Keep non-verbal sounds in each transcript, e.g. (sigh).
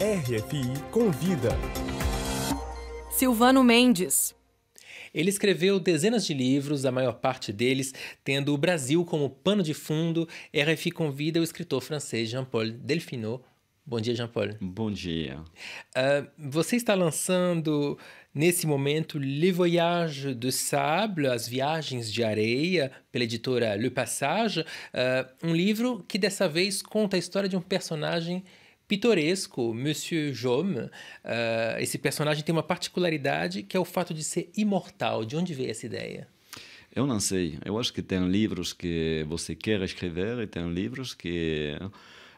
RFI Convida. Silvano Mendes. Ele escreveu dezenas de livros, a maior parte deles tendo o Brasil como pano de fundo. RFI convida o escritor francês Jean-Paul Delfino. Bom dia, Jean-Paul. Bom dia. Uh, você está lançando nesse momento "Le Voyage de Sable, As Viagens de Areia, pela editora Le Passage, uh, um livro que dessa vez conta a história de um personagem pitoresco, Monsieur Jaume, uh, esse personagem tem uma particularidade que é o fato de ser imortal. De onde veio essa ideia? Eu não sei. Eu acho que tem livros que você quer escrever e tem livros que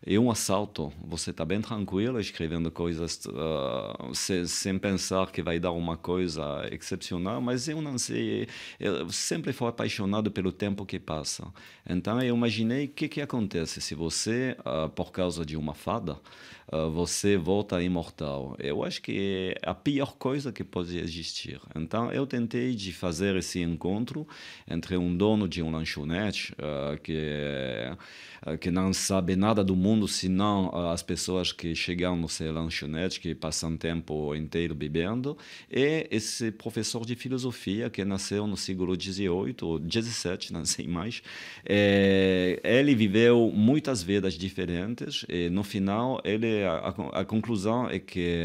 é um assalto. Você está bem tranquilo escrevendo coisas uh, ah, sem, sem, pensar que vai dar uma coisa excepcional, mas eu não sei. Eu sempre fui apaixonado pelo tempo que passa. Então eu imaginei o que, que acontece se você, uh, por causa de uma fada, ah, você volta imortal. Eu acho que é a pior coisa que pode existir. Então eu tentei de fazer esse encontro entre um dono de um lanchonete que, que não sabe nada do mundo mundo, senão ah, as pessoas que chegam no seu lanchonete, que passam tempo inteiro bebendo, e esse professor de filosofia que nasceu no século XVIII ou XVII, não sei mais. É, ele viveu muitas vidas diferentes e, no final, ele, a, a conclusão é que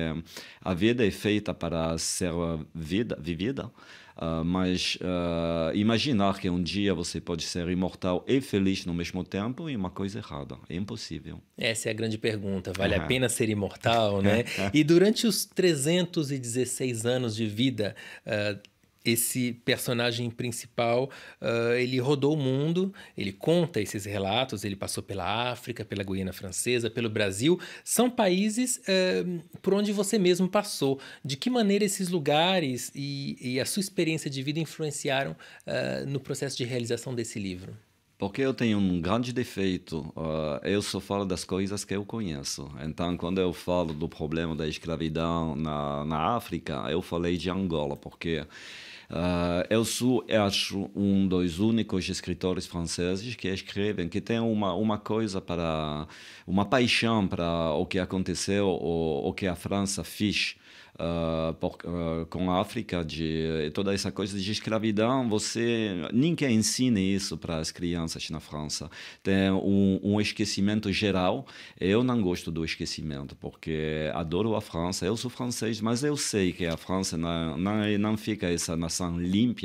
a vida é feita para ser vida, vivida, Uh, mas uh, imaginar que um dia você pode ser imortal e feliz no mesmo tempo é uma coisa errada. É impossível. Essa é a grande pergunta. Vale uhum. a pena ser imortal, né? (laughs) e durante os 316 anos de vida, uh, esse personagem principal uh, ele rodou o mundo, ele conta esses relatos, ele passou pela África, pela Guiana Francesa, pelo Brasil. São países uh, por onde você mesmo passou. De que maneira esses lugares e, e a sua experiência de vida influenciaram uh, no processo de realização desse livro? Porque eu tenho um grande defeito, uh, eu só falo das coisas que eu conheço. Então, quando eu falo do problema da escravidão na, na África, eu falei de Angola, porque Uh, eu sou, eu acho, um dos únicos escritores franceses que escrevem, que tem uma, uma coisa para, uma paixão para o que aconteceu, o, o que a França fez uh, por, uh, com a África, de eh, toda essa coisa de escravidão, você ninguém ensina isso para as crianças na França. Tem um, um, esquecimento geral. Eu não gosto do esquecimento, porque adoro a França. Eu sou francês, mas eu sei que a França não, não, não fica essa nação limpa,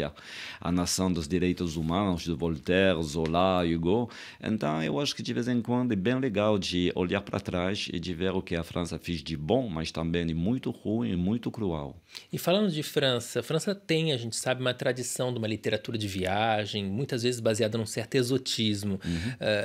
a nação dos direitos humanos, de Voltaire, Zola, Hugo. Então, eu acho que de vez em quando é bem legal de olhar para trás e de ver o que a França fez de bom, mas também de muito ruim, muito cruel. E falando de França, França tem, a gente sabe, uma tradição de uma literatura de viagem, muitas vezes baseada num certo exotismo. Uhum.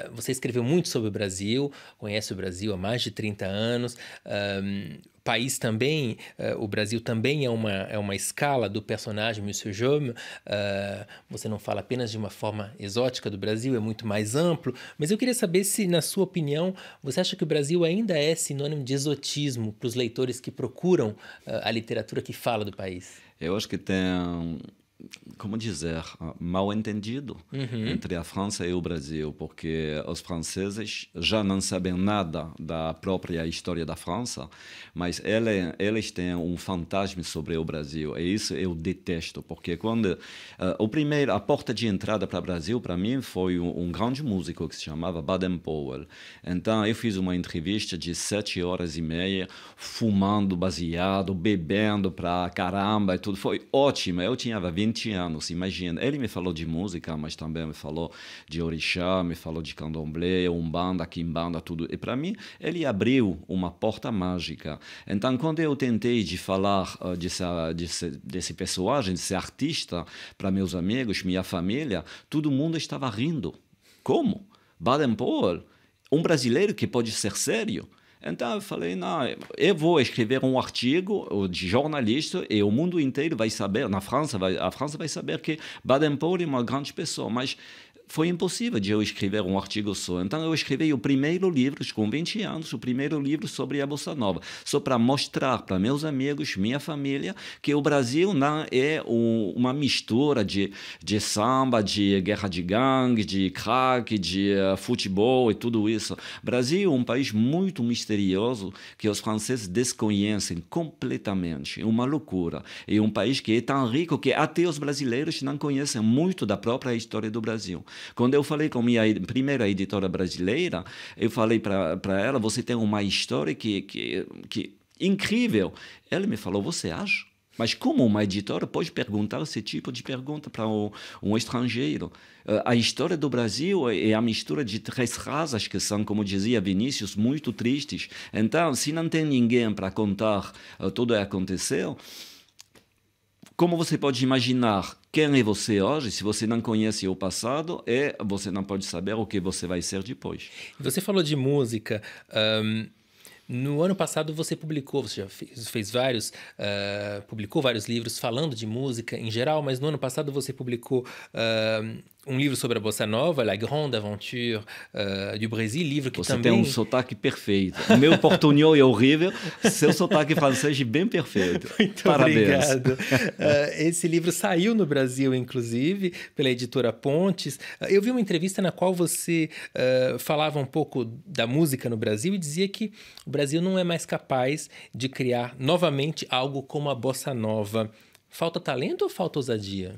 Uh, você escreveu muito sobre o Brasil, conhece o Brasil há mais de 30 anos. Uh, país também, uh, o Brasil também é uma, é uma escala do personagem Monsieur Jome. Uh, eh, você não fala apenas de uma forma exótica do Brasil, é muito mais amplo. Mas eu queria saber se, na sua opinião, você acha que o Brasil ainda é sinônimo de exotismo para os leitores que procuram uh, a literatura que fala do país? Eu acho que tem como dizer, ah, mal entendido uhum. entre a França e o Brasil, porque os franceses já não sabem nada da própria história da França, mas ele, eles têm um fantasma sobre o Brasil, e isso eu detesto, porque quando uh, o primeiro, a porta de entrada para o Brasil, para mim, foi um, um, grande músico que se chamava Baden Powell. Então, eu fiz uma entrevista de sete horas e meia, fumando baseado, bebendo para caramba e tudo, foi ótimo, eu tinha 20 20 anos, imagina. Ele me falou de música, mas também me falou de orixá, me falou de candomblé, umbanda, quimbanda, tudo. E para mim, ele abriu uma porta mágica. Então, quando eu tentei de falar uh, dessa, desse, desse personagem, desse artista, para meus amigos, minha família, todo mundo estava rindo. Como? Baden Powell, um brasileiro que pode ser sério. Então eu falei, não, eu vou escrever um artigo de jornalista e o mundo inteiro vai saber, na França, vai, a França vai saber que Baden-Powell é uma grande pessoa, mas foi impossível de eu escrever um artigo só. Então, eu escrevi o primeiro livro, com 20 anos, o primeiro livro sobre a Bossa Nova, só para mostrar para meus amigos, minha família, que o Brasil não né, é uma mistura de, de samba, de guerra de gangue, de crack, de uh, futebol e tudo isso. O Brasil é um país muito misterioso que os franceses desconhecem completamente. É uma loucura. É um país que é tão rico que até os brasileiros não conhecem muito da própria história do Brasil. Quando eu falei com minha primeira editora brasileira, eu falei para ela: você tem uma história que, que, que incrível. Ela me falou: você acha? Mas como uma editora pode perguntar esse tipo de pergunta para um, um, estrangeiro? A história do Brasil é, é a mistura de três raças que são, como dizia Vinícius, muito tristes. Então, se não tem ninguém para contar eh, tudo o que aconteceu, como você pode imaginar quem é você hoje, se você não conhece o passado, é você não pode saber o que você vai ser depois. Você falou de música. Um... No ano passado você publicou, você já fez, fez vários, uh, publicou vários livros falando de música em geral, mas no ano passado você publicou um livro sobre a bossa nova, La Grande Aventure uh, eh, do Brasil, livro que Você também... tem um sotaque perfeito. O meu portunhol é horrível, seu sotaque francês é bem perfeito. (laughs) Muito Parabéns. obrigado. uh, (laughs) esse livro saiu no Brasil, inclusive, pela editora Pontes. Uh, eu vi uma entrevista na qual você falava um pouco da música no Brasil e dizia que o Brasil não é mais capaz de criar novamente algo como a bossa nova. Falta talento ou falta ousadia?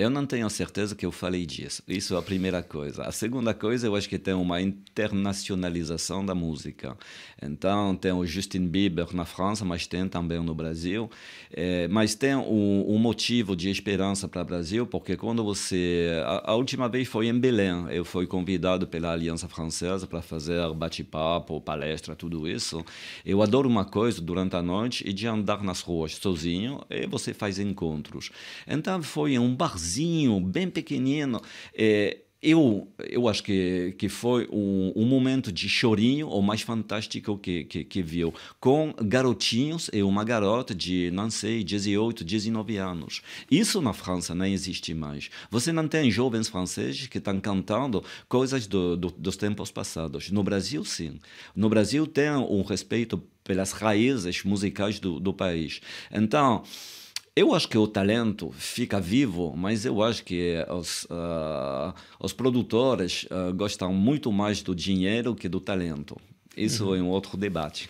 Eu não tenho certeza que eu falei disso. Isso é a primeira coisa. A segunda coisa, eu acho que tem uma internacionalização da música. Então, tem o Justin Bieber na França, mas tem também no Brasil. É, mas tem um, um, motivo de esperança para o Brasil, porque quando você. A, a, última vez foi em Belém. Eu fui convidado pela Aliança Francesa para fazer bate-papo, palestra, tudo isso. Eu adoro uma coisa durante a noite e de andar nas ruas sozinho e você faz encontros. Então, foi em um barzinho sozinho, bem pequenino. É, eu, eu acho que, que foi um, um momento de chorinho o mais fantástico que, que, que, viu, com garotinhos e uma garota de, não sei, 18, 19 anos. Isso na França nem existe mais. Você não tem jovens franceses que estão cantando coisas do, do, dos tempos passados. No Brasil, sim. No Brasil tem um respeito pelas raízes musicais do, do país. Então eu acho que o talento fica vivo, mas eu acho que os, uh, os produtores uh, gostam muito mais do dinheiro que do talento. Isso uhum. é um outro debate.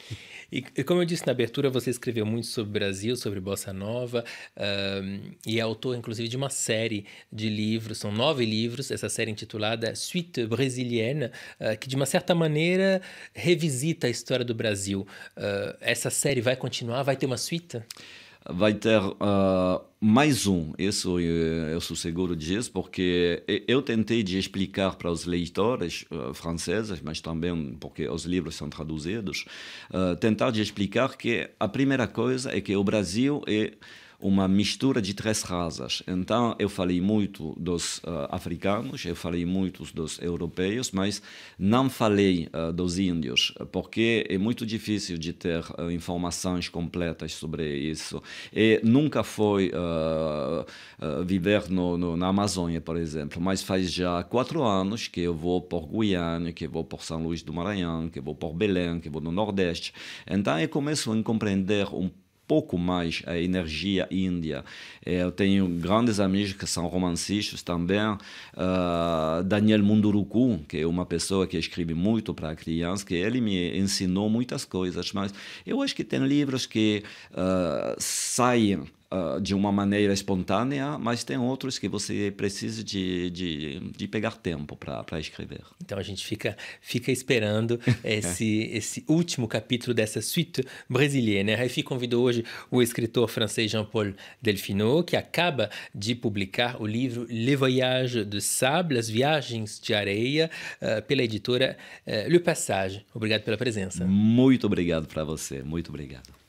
E, e, como eu disse na abertura, você escreveu muito sobre Brasil, sobre Bossa Nova, ah, e é autor, inclusive, de uma série de livros, são nove livros, essa série intitulada Suite Brésilienne, uh, que de uma certa maneira revisita a história do Brasil. Uh, essa série vai continuar? Vai ter uma suíte? vai ter uh, mais um. Isso eu, eu sou seguro disso, porque eu tentei de explicar para os leitores uh, franceses, mas também porque os livros são traduzidos, uh, tentar de explicar que a primeira coisa é que o Brasil é uma mistura de três raças. Então, eu falei muito dos uh, africanos, eu falei muito dos europeus, mas não falei uh, dos índios, porque é muito difícil de ter uh, informações completas sobre isso. E nunca foi viver no, no, na Amazônia, por exemplo, mas faz já quatro anos que eu vou por Guiana, que eu vou por São Luís do Maranhão, que eu vou por Belém, que eu vou no Nordeste. Então, eu começo a compreender um pouco mais a energia índia. Eh, eu tenho grandes amigos que são romancistas também. Uh, Daniel Munduruku, que é uma pessoa que escreve muito para crianças, que ele me ensinou muitas coisas. Mas eu acho que tem livros que uh, saem uh, ah, de uma maneira espontânea, mas tem outros que você precisa de, de, de pegar tempo para escrever. Então a gente fica, fica esperando (laughs) é. esse, esse último capítulo dessa suite brasileira. Né? Raifi convidou hoje o escritor francês Jean-Paul Delfinot, que acaba de publicar o livro Les Voyages de Sable, As Viagens de Areia, uh, pela editora uh, Le Passage. Obrigado pela presença. Muito obrigado para você, muito obrigado.